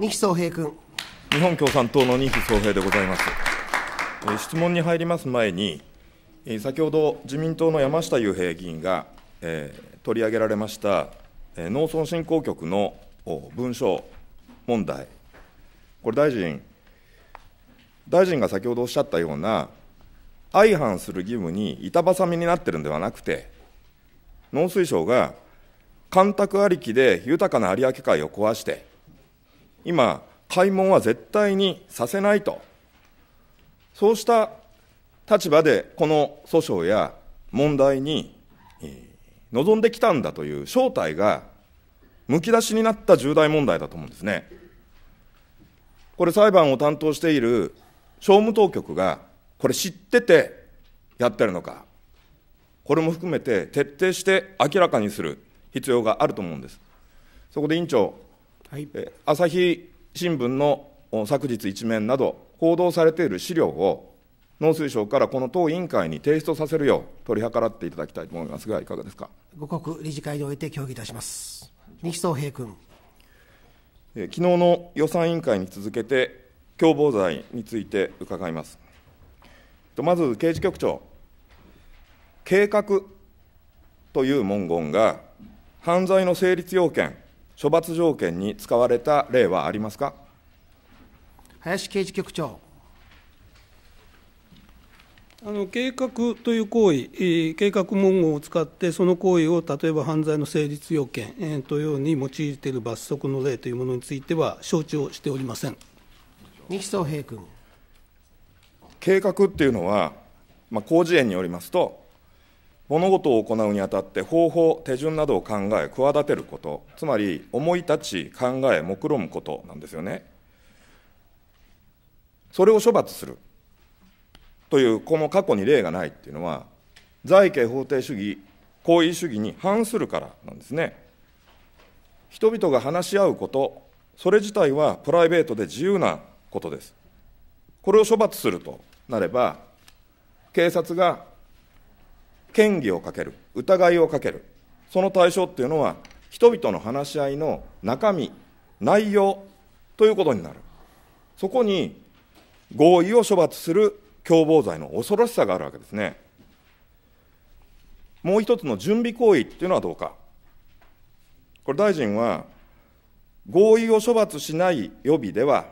二木総平君。日本共産党の二木総平でございます。質問に入ります前に、先ほど自民党の山下雄平議員が、えー、取り上げられました、えー、農村振興局の文書問題、これ、大臣、大臣が先ほどおっしゃったような、相反する義務に板挟みになってるんではなくて、農水省が干拓ありきで豊かな有明海を壊して、今、開門は絶対にさせないと、そうした立場でこの訴訟や問題に臨んできたんだという正体が、むき出しになった重大問題だと思うんですね。これ、裁判を担当している商務当局が、これ知っててやってるのか、これも含めて徹底して明らかにする必要があると思うんです。そこで委員長はい、朝日新聞の昨日一面など、報道されている資料を農水省からこの党委員会に提出させるよう取り計らっていただきたいと思いますが、いかがですか五国理事会において協議いたします。西総平君。昨日の予算委員会に続けて、共謀罪について伺います。まず刑事局長、計画という文言が、犯罪の成立要件処罰条件に使われた例はありますか林刑事局長。あの計画という行為、計画文言を使って、その行為を例えば犯罪の成立要件、えー、というように用いている罰則の例というものについては、承知をしておりません三木総平君。計画っていうのは、まあ、工事園によりますと、物事を行うにあたって方法、手順などを考え、企てること、つまり思い立ち、考え、目論むことなんですよね。それを処罰するという、この過去に例がないっていうのは、財刑法定主義、行為主義に反するからなんですね。人々が話し合うこと、それ自体はプライベートで自由なことです。これを処罰するとなれば、警察が嫌疑をかける、疑いをかける、その対象っていうのは、人々の話し合いの中身、内容ということになる。そこに合意を処罰する共謀罪の恐ろしさがあるわけですね。もう一つの準備行為っていうのはどうか。これ大臣は、合意を処罰しない予備では、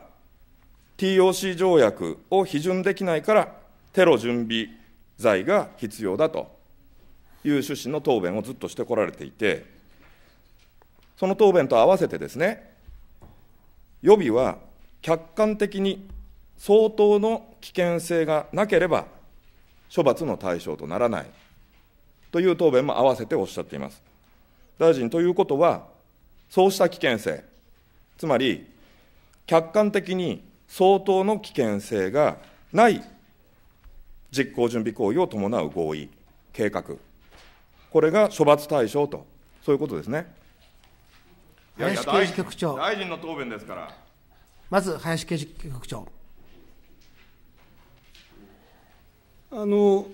TOC 条約を批准できないから、テロ準備罪が必要だという趣旨の答弁をずっとしてこられていて、その答弁と合わせてですね、予備は客観的に相当の危険性がなければ、処罰の対象とならないという答弁も合わせておっしゃっています。大臣、ということは、そうした危険性、つまり、客観的に相当の危険性がない実行準備行為を伴う合意、計画、これが処罰対象と、そういうことですね。いや林刑事局長大臣の答弁ですから。まず林刑事局長。あの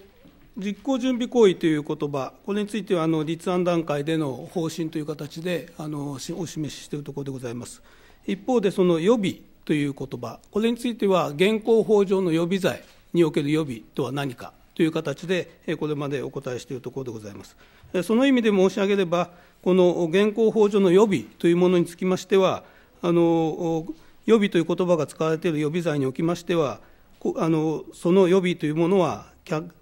実行準備行為という言葉これについてはあの立案段階での方針という形であのお示ししているところでございます。一方で、その予備という言葉これについては現行法上の予備罪における予備とは何かという形で、これまでお答えしているところでございます。その意味で申し上げれば、この現行法上の予備というものにつきましては、あの予備という言葉が使われている予備罪におきましては、あのその予備というものは、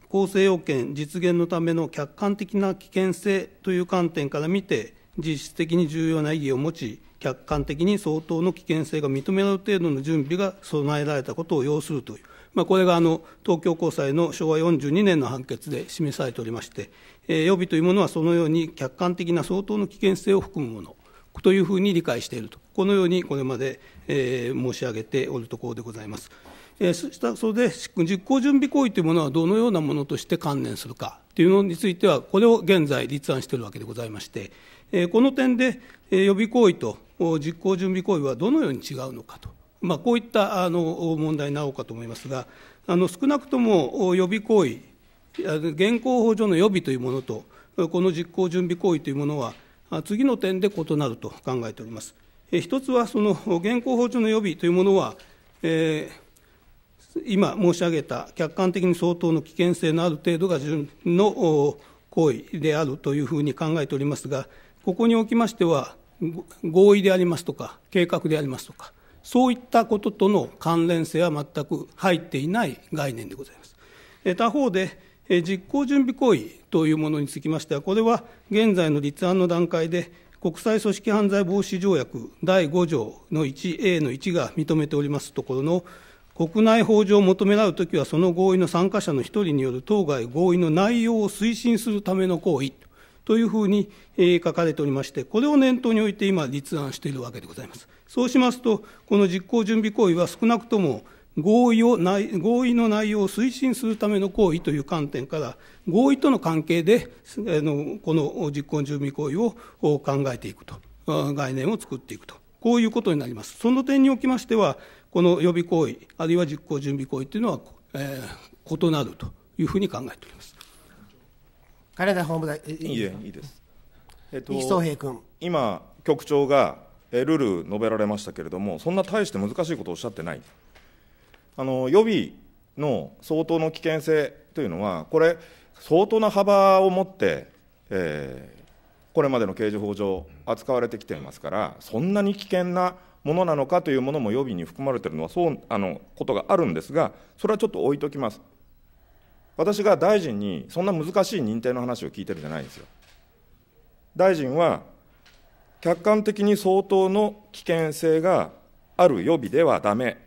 構成要件実現のための客観的な危険性という観点から見て、実質的に重要な意義を持ち、客観的に相当の危険性が認められる程度の準備が備えられたことを要するという。まあ、これがあの東京高裁の昭和42年の判決で示されておりまして、えー、予備というものはそのように客観的な相当の危険性を含むものというふうに理解していると、このようにこれまで、えー、申し上げておるところでございます。えー、そしたそれで実行準備行為というものはどのようなものとして関連するかというのについては、これを現在立案しているわけでございまして、えー、この点で、えー、予備行為と実行準備行為はどのように違うのかとまあ、こういったあの問題なおかと思いますが、あの少なくとも予備行為、現行法上の予備というものと、この実行準備行為というものは、次の点で異なると考えております。一つは、その現行法上の予備というものは、えー、今申し上げた客観的に相当の危険性のある程度がの行為であるというふうに考えておりますが、ここにおきましては、合意でありますとか、計画でありますとか、そういったこととの関連性は全く入っていない概念でございます。他方で、実行準備行為というものにつきましては、これは現在の立案の段階で、国際組織犯罪防止条約第5条の 1A の1が認めておりますところの、国内法上求められるときは、その合意の参加者の1人による当該合意の内容を推進するための行為というふうに、え書かれておりまして、これを念頭において今、立案しているわけでございます。そうしますと、この実行準備行為は少なくとも合意をない合意の内容を推進するための行為という観点から、合意との関係で、あのこの実行準備行為を考えていくと、概念を作っていくと、こういうことになります。その点におきましては、この予備行為、あるいは実行準備行為というのは、えー、異なるというふうに考えております。金田法務大臣。いいえ、いいです。えっと、西東平君。今、局長がえルール述べられましたけれども、そんな大して難しいことをおっしゃってない。あの予備の相当の危険性というのは、これ、相当な幅を持って、えー、これまでの刑事法上、扱われてきていますから、そんなに危険なものなのかというものも予備に含まれているのはそうあのことがあるんですが、それはちょっと置いときます。私が大臣にそんな難しい認定の話を聞いてるんじゃないんですよ。大臣は、客観的に相当の危険性がある予備ではだめ、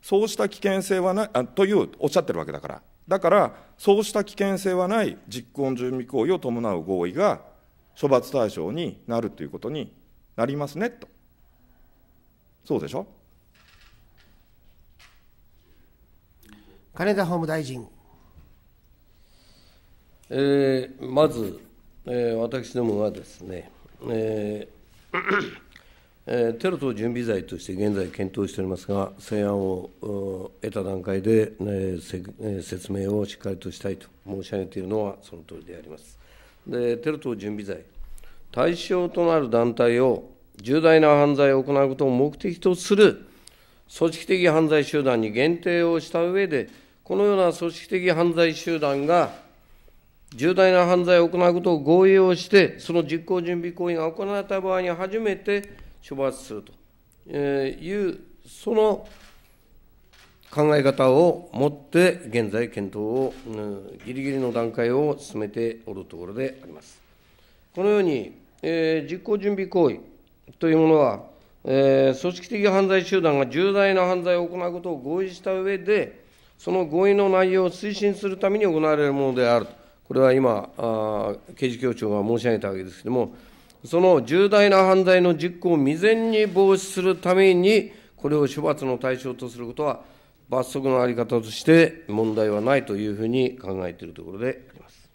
そうした危険性はないあというおっしゃってるわけだから、だから、そうした危険性はない実行準備行為を伴う合意が処罰対象になるということになりますねと、そうでしょ。金田法務大臣。えー、まず、えー、私どもはですね、えーえー、テロ等準備罪として現在検討しておりますが、成案を得た段階で、えー、説明をしっかりとしたいと申し上げているのはその通りであります。でテロ等準備罪、対象となる団体を重大な犯罪を行うことを目的とする組織的犯罪集団に限定をした上で、このような組織的犯罪集団が重大な犯罪を行うことを合意をして、その実行準備行為が行われた場合に初めて処罰するという、その考え方を持って、現在、検討をぎりぎりの段階を進めておるところであります。このように、えー、実行準備行為というものは、えー、組織的犯罪集団が重大な犯罪を行うことを合意した上で、その合意の内容を推進するために行われるものであると。これは今、刑事局長が申し上げたわけですけれども、その重大な犯罪の実行を未然に防止するために、これを処罰の対象とすることは、罰則の在り方として問題はないというふうに考えているところであります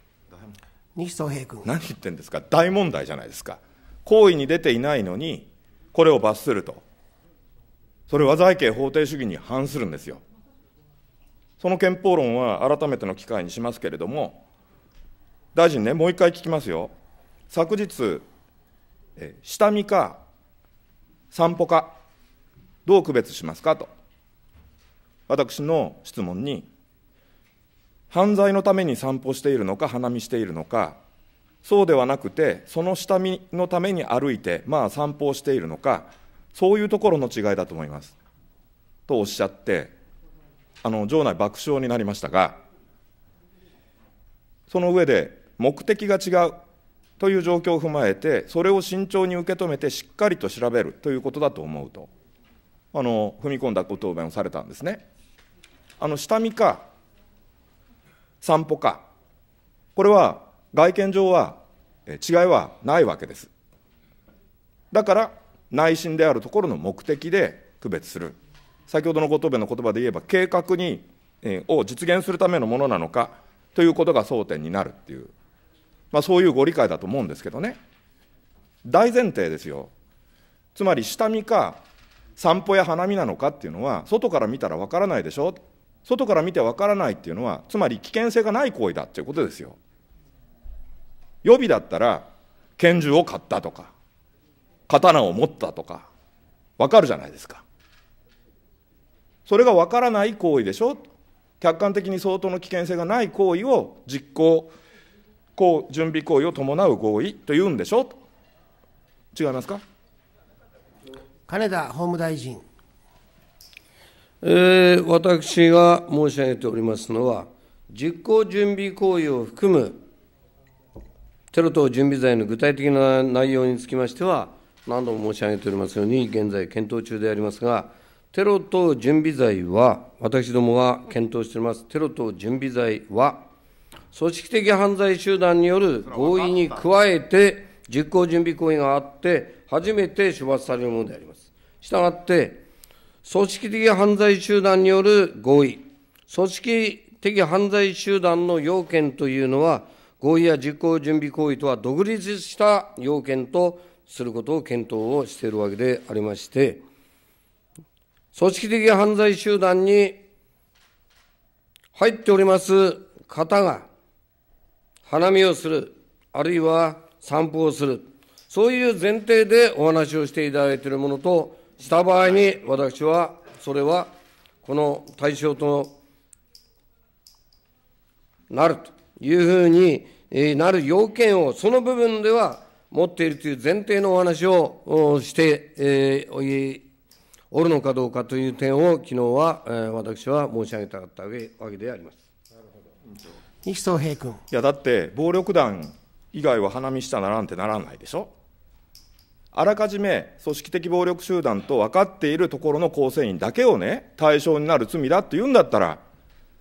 西総平君。何言ってんですか、大問題じゃないですか、行為に出ていないのに、これを罰すると、それは財刑法定主義に反するんですよ。その憲法論は改めての機会にしますけれども、大臣ね、もう一回聞きますよ。昨日、え下見か散歩か、どう区別しますかと、私の質問に、犯罪のために散歩しているのか、花見しているのか、そうではなくて、その下見のために歩いて、まあ散歩をしているのか、そういうところの違いだと思います。とおっしゃって、あの場内爆笑になりましたが、その上で、目的が違うという状況を踏まえて、それを慎重に受け止めて、しっかりと調べるということだと思うと、あの踏み込んだご答弁をされたんですね。あの下見か、散歩か、これは外見上は違いはないわけです。だから、内心であるところの目的で区別する。先ほどのご答弁の言葉で言えば、計画に、えを実現するためのものなのかということが争点になるっていうまあ、そういうご理解だと思うんですけどね。大前提ですよ。つまり、下見か、散歩や花見なのかっていうのは、外から見たらわからないでしょ。外から見てわからないっていうのは、つまり危険性がない行為だっていうことですよ。予備だったら、拳銃を買ったとか、刀を持ったとか、わかるじゃないですか。それがわからない行為でしょ客観的に相当の危険性がない行為を実行こう準備行為を伴う合意というんでしょ違いますか金田法務大臣、えー、私が申し上げておりますのは実行準備行為を含むテロ等準備罪の具体的な内容につきましては何度も申し上げておりますように現在検討中でありますがテロ等準備罪は私どもが検討しておりますテロ等準備罪は組織的犯罪集団による合意に加えて、実行準備行為があって、初めて処罰されるものであります。したがって、組織的犯罪集団による合意、組織的犯罪集団の要件というのは、合意や実行準備行為とは独立した要件とすることを検討をしているわけでありまして、組織的犯罪集団に入っております方が、花見をする、あるいは散歩をする、そういう前提でお話をしていただいているものとした場合に、私はそれはこの対象となるというふうになる要件を、その部分では持っているという前提のお話をして、えおるのかどうかという点を、昨日は私は申し上げたかったわけであります。なるほど西総平君。いや、だって、暴力団以外は花見したならんってならないでしょ。あらかじめ組織的暴力集団と分かっているところの構成員だけをね、対象になる罪だって言うんだったら、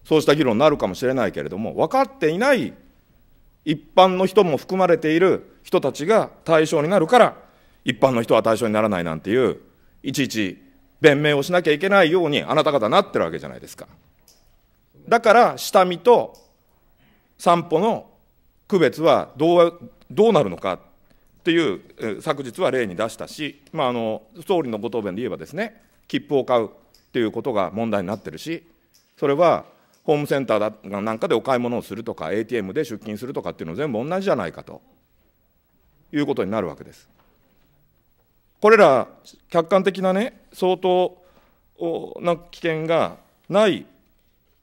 そうした議論になるかもしれないけれども、分かっていない一般の人も含まれている人たちが対象になるから、一般の人は対象にならないなんていう、いちいち弁明をしなきゃいけないように、あなた方なってるわけじゃないですか。だから、下見と散歩の区別はどうどうなるのかっていう昨日は例に出したし、まあ、あの総理のご答弁で言えばですね切符を買うっていうことが問題になってるしそれはホームセンターだなんかでお買い物をするとか ATM で出勤するとかっていうの全部同じじゃないかということになるわけです。これら客観的なね相当な危険がない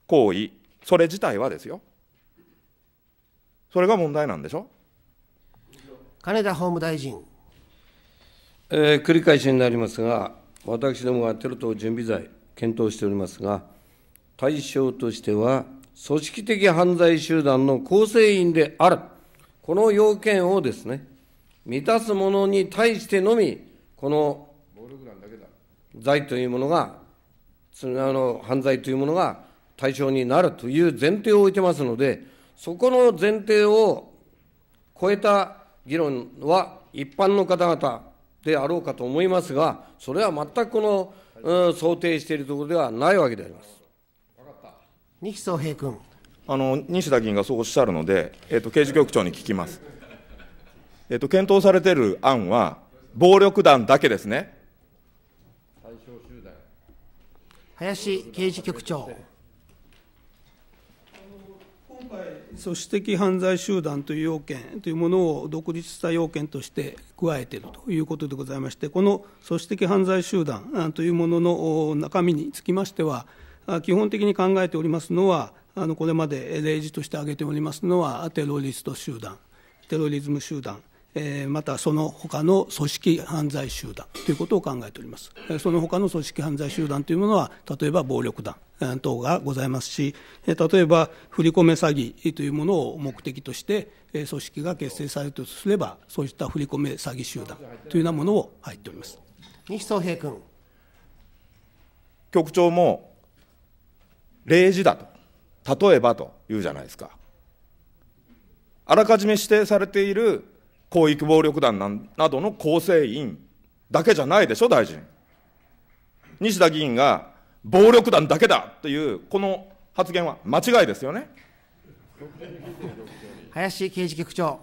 行為それ自体はですよそれが問題なんでしょ金田法務大臣。えー、繰り返しになりますが、私どもがテロ等準備罪、検討しておりますが、対象としては、組織的犯罪集団の構成員である、この要件をですね、満たす者に対してのみ、この罪というものが、あの犯罪というものが対象になるという前提を置いてますので、そこの前提を超えた議論は一般の方々であろうかと思いますが、それは全くこの、うん、想定しているところではないわけであります。西総平君あの西田議員がそうおっしゃるので、えっと、刑事局長に聞きます。えっと、検討されている案は、暴力団だけですね。林刑事局長。組織的犯罪集団という要件というものを独立した要件として加えているということでございまして、この組織的犯罪集団というものの中身につきましては、基本的に考えておりますのは、あのこれまで例示として挙げておりますのは、テロリスト集団、テロリズム集団。えまたその他の組織犯罪集団ということを考えております。その他の組織犯罪集団というものは、例えば暴力団等がございますし、例えば振り込め詐欺というものを目的として、組織が結成されるとすれば、そういった振り込め詐欺集団というようなものを入っております。西総平君。局長も、例示だと、例えばというじゃないですか。あらかじめ指定されている広域暴力団などの構成員だけじゃないでしょ、大臣。西田議員が暴力団だけだというこの発言は間違いですよね。林刑事局長。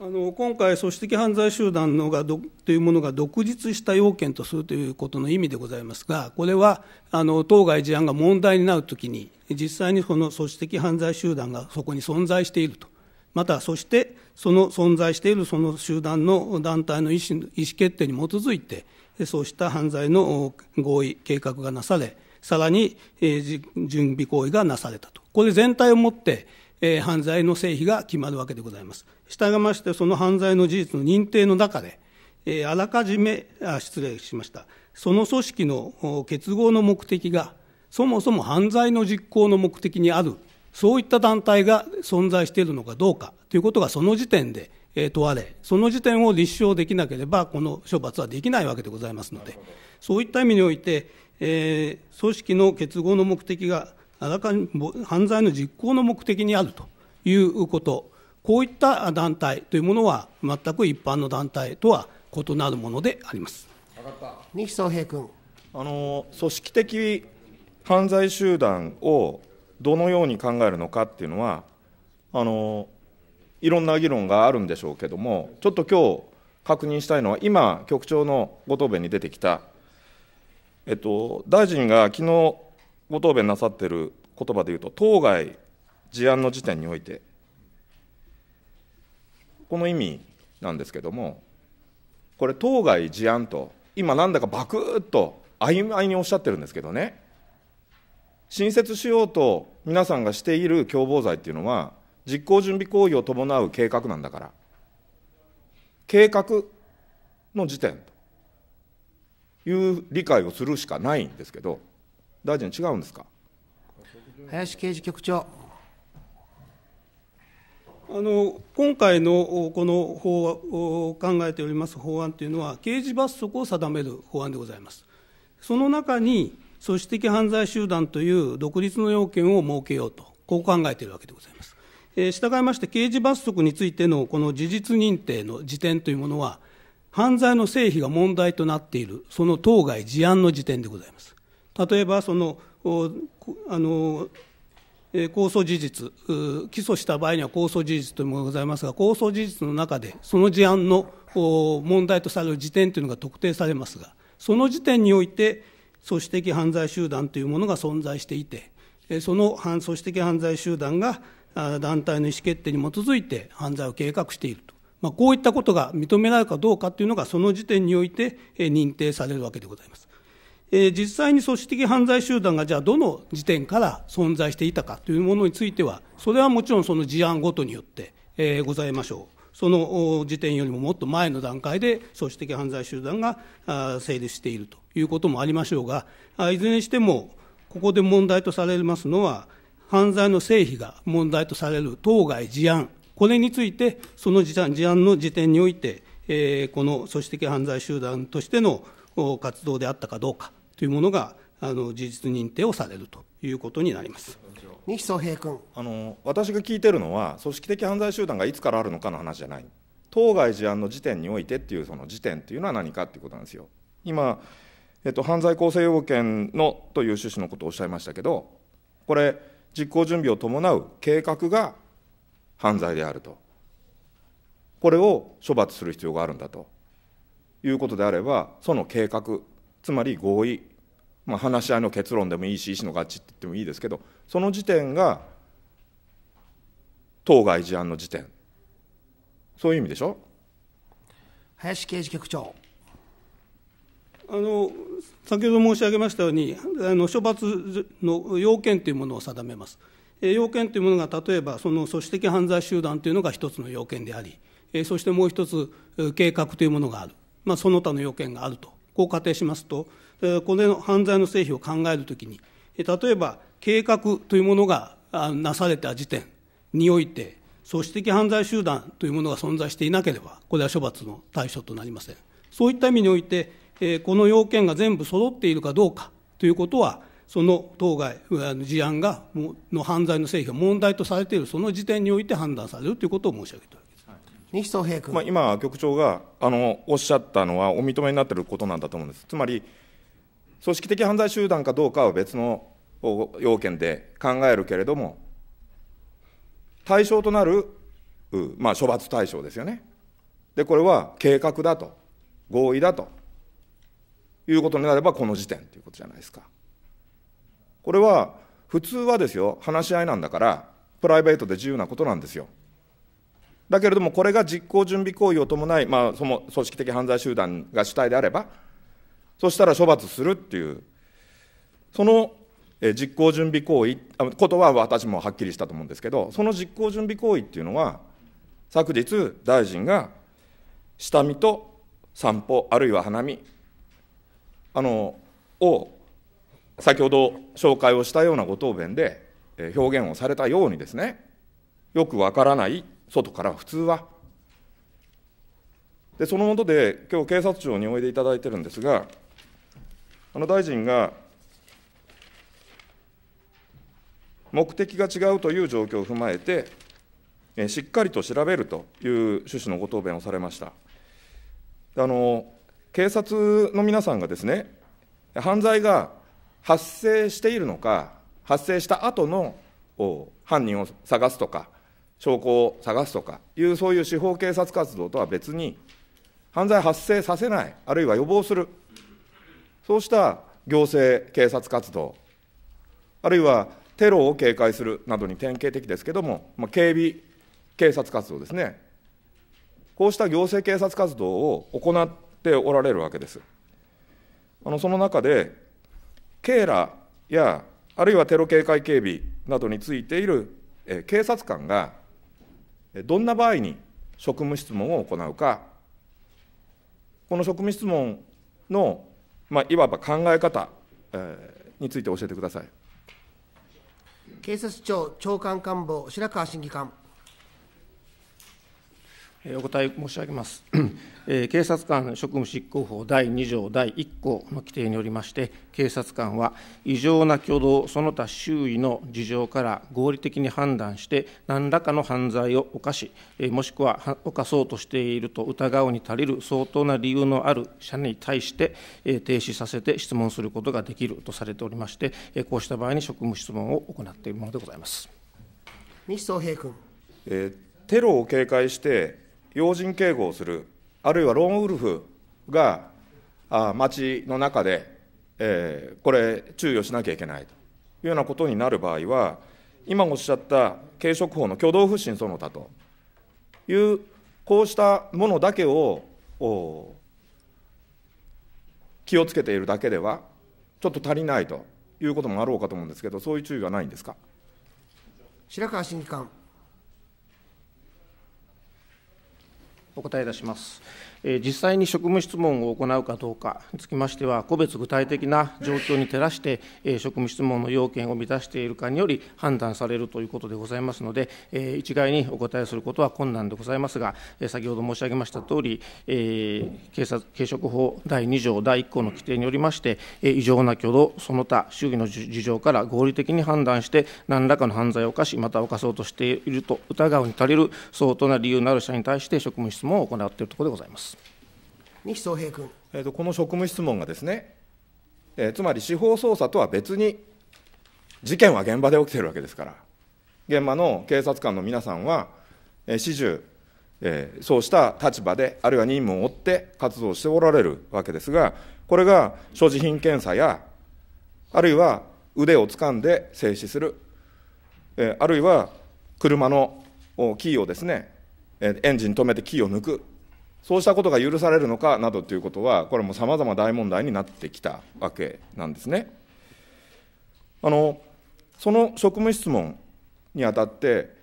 あの今回、組織的犯罪集団のがどというものが独立した要件とするということの意味でございますが、これはあの当該事案が問題になるときに、実際にその組織的犯罪集団がそこに存在しているとまたそしてその存在しているその集団の団体の意思意思決定に基づいて、そうした犯罪の合意、計画がなされ、さらに、えー、準備行為がなされたと。これ全体をもって、えー、犯罪の成否が決まるわけでございます。従いまして、その犯罪の事実の認定の中で、えー、あらかじめあ、失礼しました、その組織の結合の目的が、そもそも犯罪の実行の目的にあるそういった団体が存在しているのかどうかということがその時点で問われ、その時点を立証できなければ、この処罰はできないわけでございますので、そういった意味において、えー、組織の結合の目的があらか犯罪の実行の目的にあるということ、こういった団体というものは、全く一般の団体とは異なるものであります西総平君あの組織的犯罪集団をどのように考えるのかっていうのはあのいろんな議論があるんでしょうけどもちょっと今日確認したいのは今局長のご答弁に出てきた、えっと、大臣が昨日ご答弁なさっている言葉でいうと当該事案の時点においてこの意味なんですけどもこれ当該事案と今なんだかバクッと曖昧におっしゃってるんですけどね新設しようと皆さんがしている共謀罪っていうのは、実行準備行為を伴う計画なんだから、計画の時点という理解をするしかないんですけど、大臣、違うんですか林刑事局長。あの今回のこの法を考えております法案というのは、刑事罰則を定める法案でございます。その中に組織的犯罪集団という独立の要件を設けようと、こう考えているわけでございます。え従いまして、刑事罰則についてのこの事実認定の時点というものは、犯罪の成否が問題となっている、その当該事案の時点でございます。例えば、その、あの、控訴事実、起訴した場合には控訴事実というものがございますが、控訴事実の中で、その事案の問題とされる時点というのが特定されますが、その時点において、組織的犯罪集団というものが存在していて、その組織的犯罪集団が団体の意思決定に基づいて犯罪を計画していると、まあ、こういったことが認められるかどうかというのが、その時点において認定されるわけでございます。実際に組織的犯罪集団がじゃあどの時点から存在していたかというものについては、それはもちろんその事案ごとによってございましょう。その時点よりももっと前の段階で組織的犯罪集団が成立しているということもありましょうが、いずれにしても、ここで問題とされますのは、犯罪の成否が問題とされる当該事案、これについて、その事案の時点において、この組織的犯罪集団としての活動であったかどうかというものが事実認定をされるということになります。西宗平君あの私が聞いてるのは組織的犯罪集団がいつからあるのかの話じゃない当該事案の時点においてっていうその時点っていうのは何かっていうことなんですよ今、えっと、犯罪構成要件のという趣旨のことをおっしゃいましたけどこれ実行準備を伴う計画が犯罪であるとこれを処罰する必要があるんだということであればその計画つまり合意まあ、話し合いの結論でもいいし、意思の合致って言ってもいいですけど、その時点が、当該事案の時点、そういう意味でしょ林刑事局長。あの先ほど申し上げましたようにあの、処罰の要件というものを定めます。え要件というものが、例えばその組織的犯罪集団というのが一つの要件であり、えそしてもう一つ、計画というものがある、まあ、その他の要件があると、こう仮定しますと、この犯罪の成否を考えるときに、例えば計画というものがなされた時点において、組織的犯罪集団というものが存在していなければ、これは処罰の対象となりません。そういった意味において、この要件が全部揃っているかどうかということは、その当該事案がの犯罪の成否が問題とされているその時点において判断されるということを申し上げております。西総平君、まあ、今、局長があのおっしゃったのは、お認めになっていることなんだと思うんです、つまり、組織的犯罪集団かどうかは別の要件で考えるけれども、対象となる、まあ、処罰対象ですよね。で、これは計画だと、合意だということになれば、この時点ということじゃないですか。これは、普通はですよ、話し合いなんだから、プライベートで自由なことなんですよ。だけれども、これが実行準備行為を伴い、まあ、その組織的犯罪集団が主体であれば、そしたら処罰するっていう、その実行準備行為、ことは私もはっきりしたと思うんですけど、その実行準備行為っていうのは、昨日、大臣が下見と散歩、あるいは花見あのを、先ほど紹介をしたようなご答弁で表現をされたようにですね、よくわからない、外から普通は。でそのもとで、今日警察庁においでいただいてるんですが、あの大臣が、目的が違うという状況を踏まえて、えしっかりと調べるという趣旨のご答弁をされました。あの警察の皆さんがですね、犯罪が発生しているのか、発生した後の犯人を探すとか、証拠を探すとかいう、そういう司法警察活動とは別に、犯罪発生させない、あるいは予防するそうした行政、警察活動、あるいはテロを警戒するなどに典型的ですけれども、まあ、警備警察活動ですね、こうした行政警察活動を行っておられるわけです。あのその中で、ケーラやあるいはテロ警戒警備などについている警察官が、どんな場合に職務質問を行うか、この職務質問のまあ、いわば考え方、えー、について教えてください。警察庁長官官房白川審議官お答え申し上げます。警察官職務執行法第2条第1項の規定によりまして、警察官は異常な挙動、その他周囲の事情から合理的に判断して、何らかの犯罪を犯し、もしくは犯そうとしていると疑うに足りる相当な理由のある者に対して、停止させて質問することができるとされておりまして、こうした場合に職務質問を行っているものでございます西総平君。えー、テロを警戒して要人警護をする、あるいはローンウルフがあ街の中で、えー、これ、注意をしなきゃいけないというようなことになる場合は、今おっしゃった軽食法の挙動不審その他という、こうしたものだけを気をつけているだけでは、ちょっと足りないということもあろうかと思うんですけど、そういう注意はないんですか白川審議官。お答えいたします。実際に職務質問を行うかどうかにつきましては、個別具体的な状況に照らして、職務質問の要件を満たしているかにより判断されるということでございますので、一概にお答えすることは困難でございますが、先ほど申し上げましたとおり、警察警職法第2条第1項の規定によりまして、異常な挙動、その他、周囲の事情から合理的に判断して、何らかの犯罪を犯し、また犯そうとしていると疑うに足りる相当な理由のある者に対して、職務質問を行っているところでございます。西総平君。えーと、この職務質問がですね、えー、つまり司法捜査とは別に、事件は現場で起きてるわけですから、現場の警察官の皆さんは、えー、始終、えー、そうした立場で、あるいは任務を負って活動しておられるわけですが、これが所持品検査や、あるいは腕を掴んで静止する、えー、あるいは車のキーをですね、エンジン止めてキーを抜くそうしたことが許されるのかなどということは、これもさまざま大問題になってきたわけなんですね。あのその職務質問にあたって、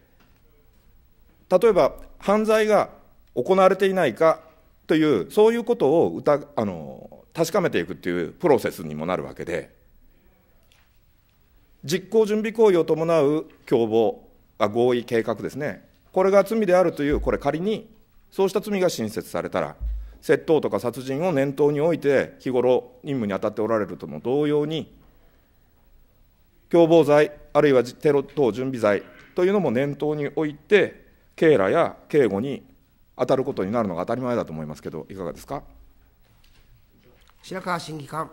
例えば犯罪が行われていないかという、そういうことを疑あの確かめていくというプロセスにもなるわけで、実行準備行為を伴う共謀、合意、計画ですね、これが罪であるという、これ、仮にそうした罪が新設されたら、窃盗とか殺人を念頭において、日頃、任務に当たっておられるとも同様に、共謀罪、あるいはテロ等準備罪というのも念頭において、警らや警護に当たることになるのが当たり前だと思いますけど、いかがですか。白川審議官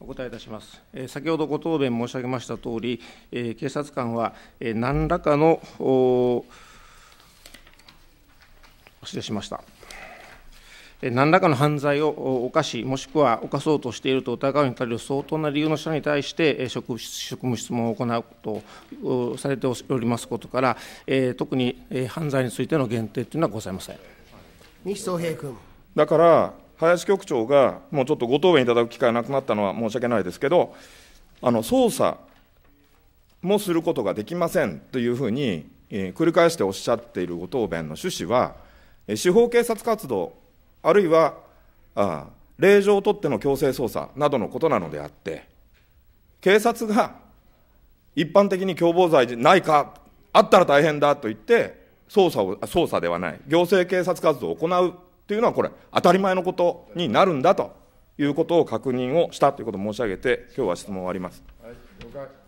お答えいたします、え先ほどご答弁申し上げましたとおり、え警察官は、え何らかの失礼しました。何らかの犯罪を犯し、もしくは犯そうとしていると疑うに足りる相当な理由の者に対して職務質問を行うことをされておりますことから、特に犯罪についての限定というのはございません西宗平君。だから、林局長がもうちょっとご答弁いただく機会がなくなったのは申し訳ないですけど、あの捜査もすることができませんというふうに、え繰り返しておっしゃっているご答弁の趣旨は、司法警察活動、あるいはあ令状を取っての強制捜査などのことなのであって、警察が一般的に共謀罪じゃないか、あったら大変だと言って、捜査を、捜査ではない、行政警察活動を行うというのは、これ、当たり前のことになるんだということを確認をしたということを申し上げて、今日は質問を終わります。はい